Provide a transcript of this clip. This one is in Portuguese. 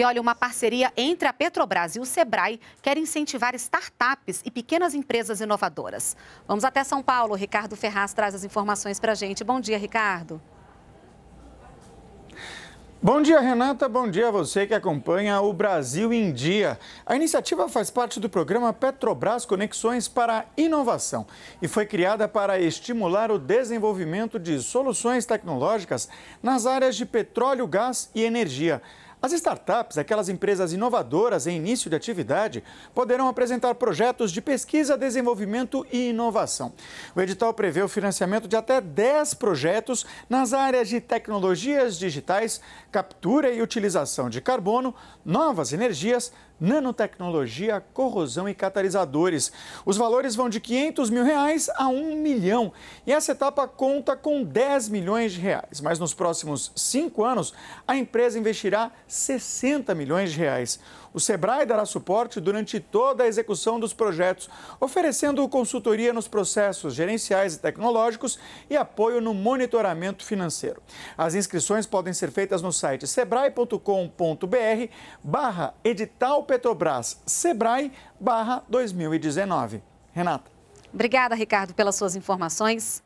E olha, uma parceria entre a Petrobras e o Sebrae quer incentivar startups e pequenas empresas inovadoras. Vamos até São Paulo. Ricardo Ferraz traz as informações para a gente. Bom dia, Ricardo. Bom dia, Renata. Bom dia a você que acompanha o Brasil em Dia. A iniciativa faz parte do programa Petrobras Conexões para Inovação e foi criada para estimular o desenvolvimento de soluções tecnológicas nas áreas de petróleo, gás e energia. As startups, aquelas empresas inovadoras em início de atividade, poderão apresentar projetos de pesquisa, desenvolvimento e inovação. O edital prevê o financiamento de até 10 projetos nas áreas de tecnologias digitais, captura e utilização de carbono, novas energias, nanotecnologia, corrosão e catalisadores. Os valores vão de 500 mil reais a 1 milhão. E essa etapa conta com 10 milhões de reais. Mas nos próximos cinco anos, a empresa investirá 60 milhões de reais. O Sebrae dará suporte durante toda a execução dos projetos, oferecendo consultoria nos processos gerenciais e tecnológicos e apoio no monitoramento financeiro. As inscrições podem ser feitas no site sebrae.com.br barra edital Petrobras Sebrae barra 2019. Renata. Obrigada, Ricardo, pelas suas informações.